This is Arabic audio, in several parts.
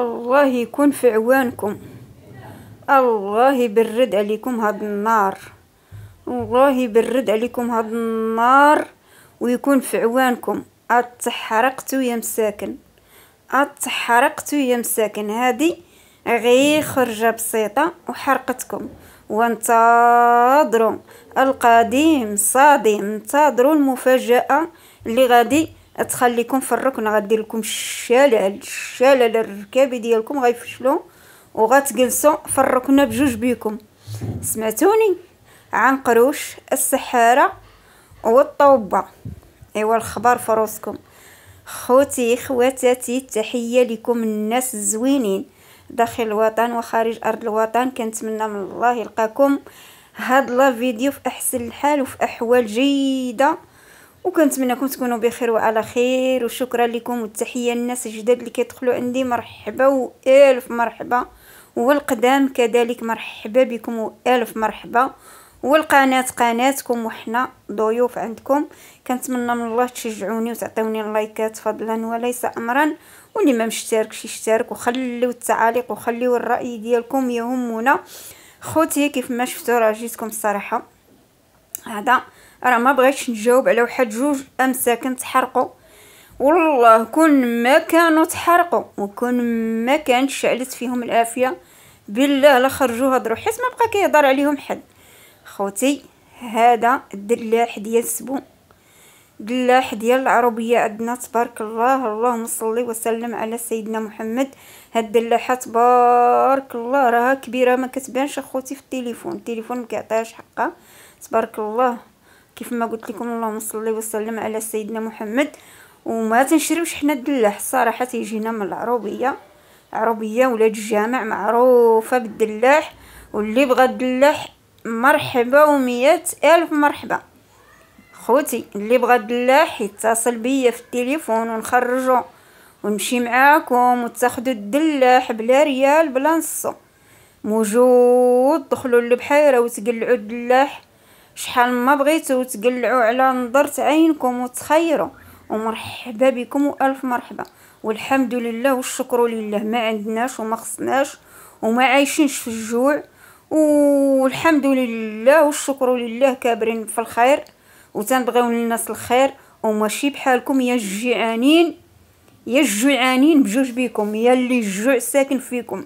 الله يكون في عوانكم الله يبرد عليكم هاد النار الله يبرد عليكم هاد النار ويكون في عوانكم اتحرقتو يا مساكن اتحرقتو يا مساكن هادي غير خرجه بسيطه وحرقتكم وانتظروا القديم صادم انتظروا المفاجاه اللي غادي تخليكم في الركن غدير لكم الشلال الشلال الركابي ديالكم غيفشلو وغتجلسوا في الركن بجوج بيكم سمعتوني عنقروش السحاره والطوبه ايوا الخبر في خوتي خواتاتي تحيه لكم الناس الزوينين داخل الوطن وخارج ارض الوطن كنتمنى من الله يلقاكم هاد لا فيديو في احسن الحال وفي احوال جيده وكنتمنىكم تكونوا بخير وعلى خير وشكرا لكم والتحيه للناس الجداد اللي كيدخلوا عندي مرحبا والف مرحبا والقدام كذلك مرحبا بكم والف مرحبا والقناه قناتكم وحنا ضيوف عندكم كنتمنى من الله تشجعوني وتعطوني اللايكات فضلا وليس امرا واللي ما مشتركش يشترك وخليو التعاليق وخليو الراي ديالكم يهمنا خوتي كيف ما شفتوا راه جيتكم الصراحه هذا راه ما بغيتش نجاوب على واحد جوج امساكن تحرقوا والله كون ما كانوا تحرقوا وكون ما كانت شعلت فيهم العافيه بالله لا خرجوا هضروا حيت ما بقى كيهضر عليهم حد خوتي هذا الدلاح ديال السبو دلاح ديال العربيه عندنا تبارك الله اللهم صل وسلم على سيدنا محمد هاد الدلاحه تبارك الله راها كبيره ما كتبانش اخوتي في التليفون التليفون ما كيعطيهاش حقها تبارك الله كيف ما قلت لكم اللهم صل وسلم على سيدنا محمد وما تنشربش حنا الدلاح صراحه تيجينا من العروبيه عروبيه ولاد الجامع معروفه بالدلاح واللي بغى الدلاح مرحبا ومية الف مرحبا خوتي اللي بغى الدلاح يتصل بيا في التليفون ونخرجو ونمشي معاكم وتاخذوا الدلاح بلا ريال بلا نصو موجود دخلوا للبحيره وتقلعوا الدلاح شحال ما بغيتو تقلعوا على نظرة عينكم وتخيروا ومرحبا بكم والف مرحبا والحمد لله والشكر لله ما عندناش وما خصناش وما عايشينش في الجوع والحمد لله والشكر لله كابرين في الخير وتنبغيو للناس الخير وماشي بحالكم يا الجيعانين يا الجوعانين بجوج بيكم يا اللي الجوع ساكن فيكم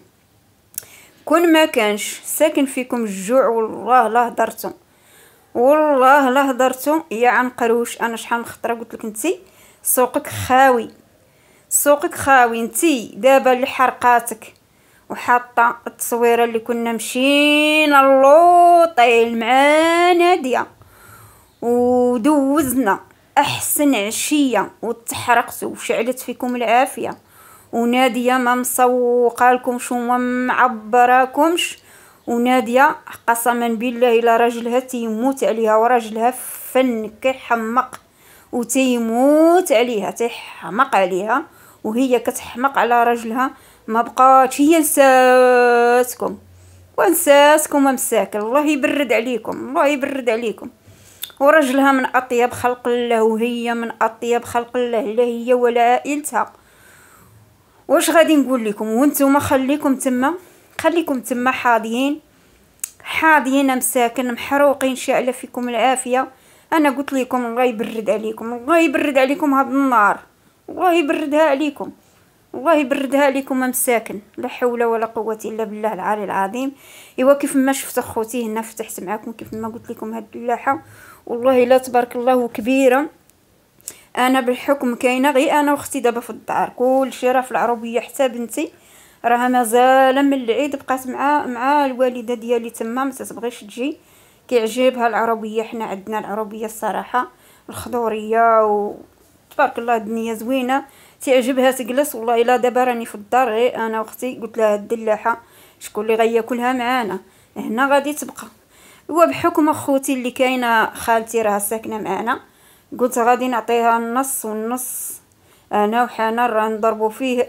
كون ما كانش ساكن فيكم الجوع والله لا هضرتم والله لا هضرتو يا عنقروش انا شحال من خطره قلت لك انت سوقك خاوي سوقك خاوي انت دابا اللي حرقاتك وحاطه التصويره اللي كنا مشينا اللوطيل مع ناديه ودوزنا احسن عشيه وتحرقت وشعلت فيكم العافيه وناديه ما مسوقه لكمش وما معبراكمش وناديه قسما بالله الا راجلها تيموت عليها وراجلها فن كيحمق وتيموت عليها تيحمق عليها وهي كتحمق على راجلها ما بقاتش هي نساتكم ونساتكم مساكن الله يبرد عليكم الله يبرد عليكم ورجلها من اطيب خلق الله وهي من اطيب خلق الله لا هي ولا عائلتها واش غادي نقول لكم وانتم خليكم تما خليكم تما حاضيين حاضيين مساكن محروقين شاء فيكم العافيه انا قلت لكم الله يبرد عليكم الله يبرد عليكم هاد النار الله يبردها عليكم الله يبردها عليكم مساكن لا حول ولا قوه الا بالله العلي العظيم ايوا كيف ما شفت اخوتي هنا فتحت معكم كيف ما قلت لكم هاد الدلاحه والله لا تبارك الله كبيره انا بالحكم كاينه غير انا واختي دابا في الدار كلشي راه في العربيه حتى بنتي راها مازال من العيد بقات مع مع الوالده ديالي تما ما تبغيش تجي كيعجبها العربيه حنا عندنا العربيه الصراحه الخضوريه و تبارك الله الدنيا زوينه تعجبها تجلس والله الا دابا راني في الدار غير انا واختي قلت لها الدلاحه شكون اللي غياكلها معانا هنا غادي تبقى هو بحكم اخوتي اللي كاينه خالتي راها ساكنه معانا قلت غادي نعطيها النص والنص انا وحنان راه نضربوا فيه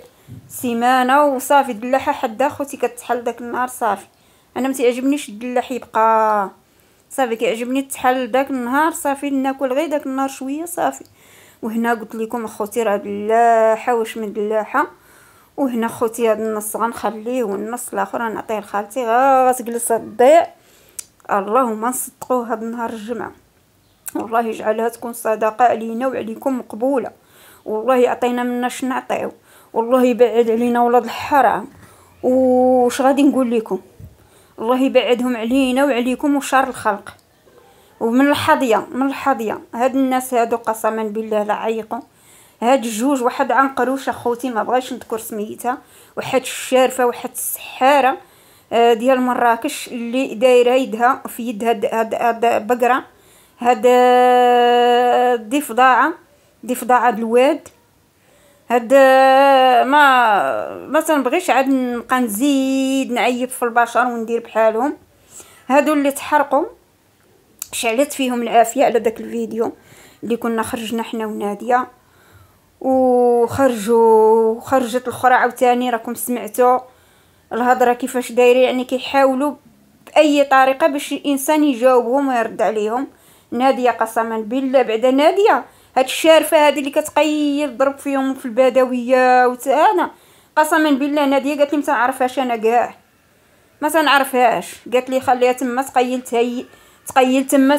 سيمانه وصافي الدلاحه حدا خوتي كتحل داك النهار صافي انا ما تعجبنيش الدلاح يبقى صافي كيعجبني تحل داك النهار صافي ناكل غير داك النهار شويه صافي وهنا قلت لكم اخوتي راه دلاحه واش من دلاحه وهنا خوتي هاد النص غنخليه والنص الاخر غنعطيه لخالتي غتجلس تضيع اللهم نصدقوه هاد النهار الجمعه والله يجعلها تكون صدقه علينا وعليكم مقبوله والله يعطينا منا شنعطيو والله يبعد علينا ولاد الحرام وش غادي نقول لكم الله يبعدهم علينا وعليكم وشر الخلق ومن الحضية من الحضية هاد الناس هادو قسما بالله لا عيقوا هاد الجوج واحد عنقروش اخوتي ما بغاش نذكر سميتها واحد الشارفه واحد السحاره آه، ديال مراكش اللي دايره يدها في يد هاد هاد, هاد بقره هاد آه، دي فضاعه الواد هاد ما ما تنبغيش عاد نبقى نزيد نعيب في البشر وندير بحالهم هادو اللي تحرقوا شعلت فيهم العافيه على داك الفيديو اللي كنا خرجنا حنا وناديه وخرجوا وخرجت الاخرى عاوتاني راكم سمعتوا الهضره كيفاش دايره يعني كيحاولوا باي طريقه باش الانسان يجاوبهم ويرد عليهم ناديه قسما بالله بعدا ناديه هاد الشارفه هادي اللي كتقيل ضرب فيهم في البدويه وتا انا قسما بالله ناديه قالت لي ما تعرفهاش انا كاع ما تنعرفهاش قالت لي خليها تما تقيل تهي تقيل تما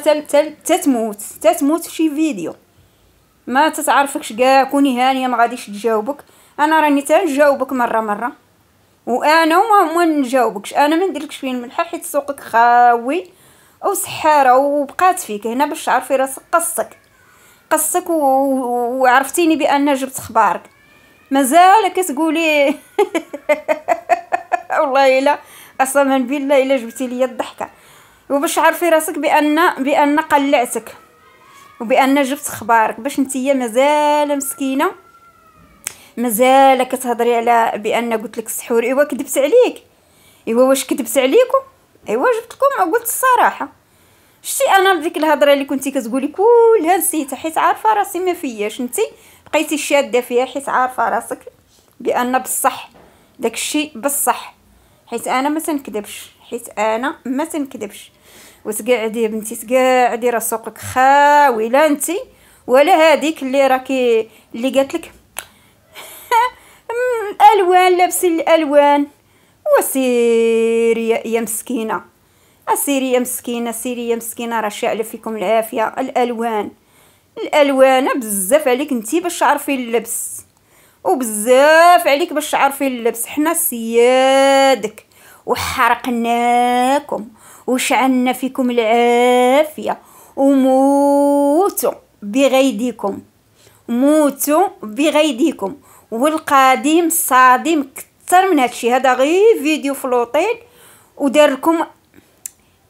تموت حتى في شي فيديو ما تتعرفكش كاع كوني هانيه ما غاديش تجاوبك انا راني تنجاوبك مره مره وانا ما نجاوبكش انا ما نديرلكش فين ملحه حيت سوقك خاوي وسحاره وبقات فيك هنا باش تعرفي راسك قصك قصك وعرفتيني بان جبت اخبارك مازال كتقولي والله الا قسما بالله الا جبتي لي الضحكه وباش عرفي راسك بان بان قلعتك وبان جبت اخبارك باش نتيا مازال مسكينه مازال كتهضري على بان قلت لك السحور ايوا كذبت عليك ايوا واش كذبت عليكم ايوا جبت لكم قلت الصراحه شتي انا ديك الهضره اللي كنتي كتقولي كلها نسيتها حيت عارفه راسي ما فياش انت بقيتي شاده فيها حيت عارفه راسك بان بصح داك الشيء بصح حيت انا ما تنكذبش حيت انا ما تنكذبش وتقعدي يا بنتي تقعدي راه سوقك خاوي لا انت ولا هذيك اللي راكي اللي قالت لك الالوان لابسين الالوان وسيري يا مسكينه أسيري يا مسكينة سيري يا مسكينة راه شاعلة فيكم العافية الألوان الألوان بزاف عليك نتي باش تعرفي اللبس وبزاف عليك باش تعرفي اللبس حنا سيادك وحرقناكم وشعلنا فيكم العافية وموتوا بغيديكم موتوا بغيديكم والقادم صادم كتر من هادشي هذا غير فيديو فلوطين ودار لكم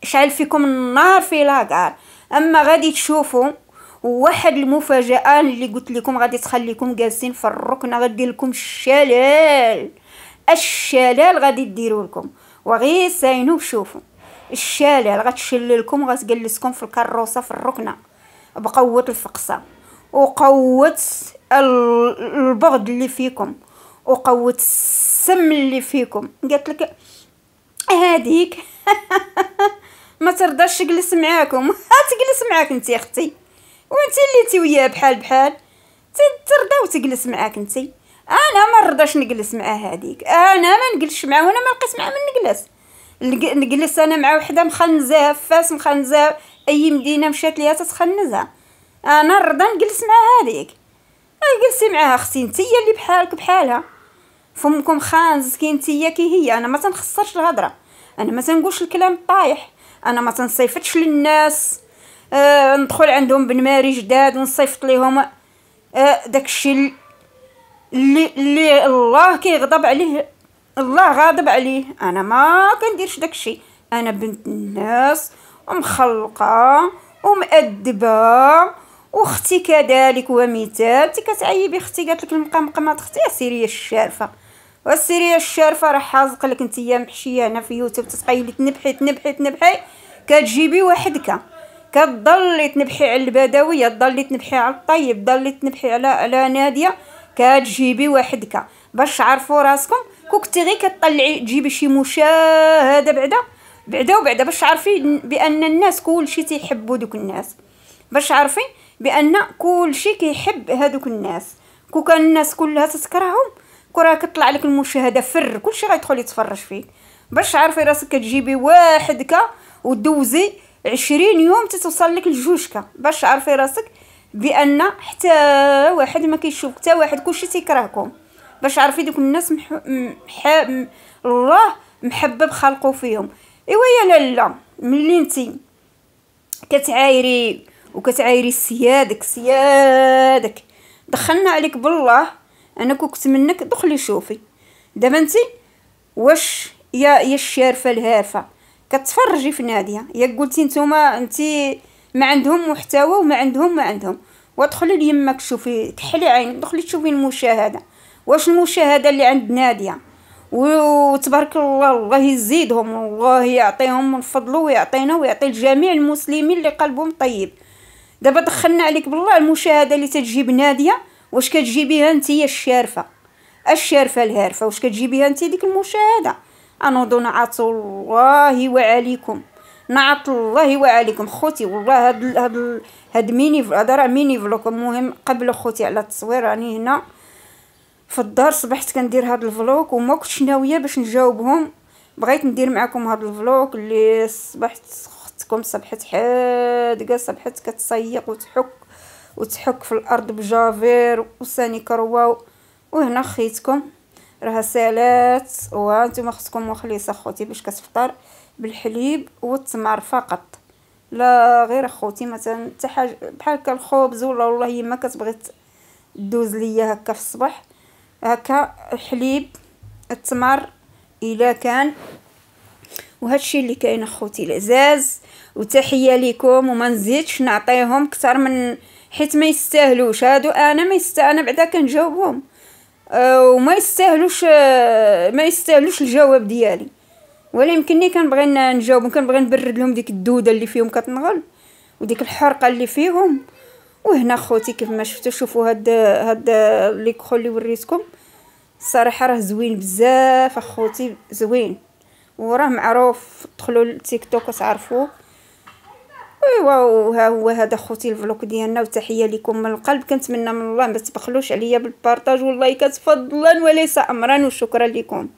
شعل فيكم النار في لاكار اما غادي تشوفوا واحد المفاجاه اللي قلت لكم غادي تخليكم جالسين في الركنه غادي لكم الشلال الشلال غادي ديروا لكم وغير ساينو شوفوا الشلال لكم غتجلسكم في الكروسه في الركنه بقوه الفقصه وقوه البغض اللي فيكم وقوه السم اللي فيكم قالت لك هذيك ما ترضاش تجلس معاكم تجلس معاك انت اختي وانت اللي وياه بحال بحال ترضى وتجلس معاك انت انا ما رضاش نجلس مع هذيك انا ما نجلسش معاه وانا ما لقيت معاه من نجلس نجلس انا مع وحده مخنزه فاس مخنزه اي مدينه مشات ليها تتخنزها انا رضا نجلس مع هذيك جلسي معاها اختي انت هي اللي بحالك بحالها فمكم خانز كي انت هي كي هي انا ما تنخسرش الهضره انا ما تنقولش الكلام الطايح انا ما تنصيفطش للناس آه ندخل عندهم بنماري جداد ونصيفط ليهم آه داكشي اللي اللي الله كيغضب عليه الله غاضب عليه انا ما كنديرش داكشي انا بنت الناس ومخلقه ومؤدبه واختي كذلك ومثال تي كتعيبي اختي قالت لك المقمقمه اختي سيري الشارفه والسيريه الشارفه راه حازق لك نتيا محشيه هنا في يوتيوب تتقيلي تنبحي تنبحي تنبحي كتجيبي وحدك كتضلي تنبحي على البدويه تضلي تنبحي على الطيب تضلي تنبحي على على ناديه كتجيبي وحدك باش تعرفوا راسكم كنتي غير كطلعي تجيبي شي مشاهده بعدا بعدا وبعدا باش تعرفي بان الناس كلشي تيحبوا دوك الناس باش تعرفي بان كلشي كيحب هذوك الناس كون كان الناس كلها تتكرههم كره كطلع لك المشاهده فر كلشي غيدخل يتفرج فيك باش تعرفي راسك كتجيبي واحد كا ودوزي عشرين يوم تتوصل لك كا باش تعرفي راسك بان حتى واحد ما كيشوف حتى واحد كلشي تيكرهكم باش تعرفي دوك الناس مح... مح... الله محبب خلقو فيهم ايوا يا لالا ملي نتي كتعايري وكتعايري سيادك سيادك دخلنا عليك بالله انا كنت منك دخلي شوفي دابا انت واش يا يا الشارفه الهارفه كتفرجي في ناديه يا قلتي نتوما انت ما عندهم محتوى وما عندهم ما عندهم ودخلي ليماك شوفي كحلي عينك دخلي تشوفي المشاهده واش المشاهده اللي عند ناديه وتبارك الله الله يزيدهم الله يعطيهم من فضله ويعطينا ويعطي الجميع المسلمين اللي قلبهم طيب دابا دخلنا عليك بالله المشاهده اللي تجيب ناديه واش كتجيبيها نتيا الشارفه الشارفه الهارفه واش كتجيبيها نتي ديك المشاهده انوض نعط الله وعليكم نعط الله وعليكم خوتي والله هاد هاد هاد ميني هذا راه ميني فلوك المهم قبل خوتي على التصوير راني هنا في الدار صبحت كندير هاد الفلوك وما كنتش ناويه باش نجاوبهم بغيت ندير معكم هاد الفلوك اللي صبحت اختكم صبحت حادقه صبحت كتصيق وتحك وتحك في الارض بجافير وساني كرواو وهنا خيتكم راها سالات وانتم خصكم مخليصه خوتي باش كتفطر بالحليب والتمر فقط لا غير اخوتي مثلا حتى حاجه بحال الخبز ولا والله ما كتبغي دوز ليا هكا في الصباح هكا الحليب التمر الا كان وهادشي اللي كاين اخوتي العزاز وتحيه ليكم وما نزيدش نعطيهم اكثر من حيت ما يستاهلوش هادو انا ما يست... انا بعدا كنجاوبهم آه، وما يستاهلوش آه، ما يستاهلوش الجواب ديالي ولا يمكنني كنبغي نجاوبهم كنبغي نبرد لهم ديك الدوده اللي فيهم كتنغل وديك الحرقه اللي فيهم وهنا خوتي كيف ما شفتوا شوفوا هاد هاد لي كرو اللي وريتكم الصراحه راه زوين بزاف اخوتي زوين وراه معروف دخلوا للتيك توك وتعرفوه ايوا ها هو هذا خوتي الفلوك ديالنا وتحيه لكم من القلب كنتمنى من الله ما تبخلوش عليا بالبارطاج واللايكات فضلا وليس امرا وشكرا لكم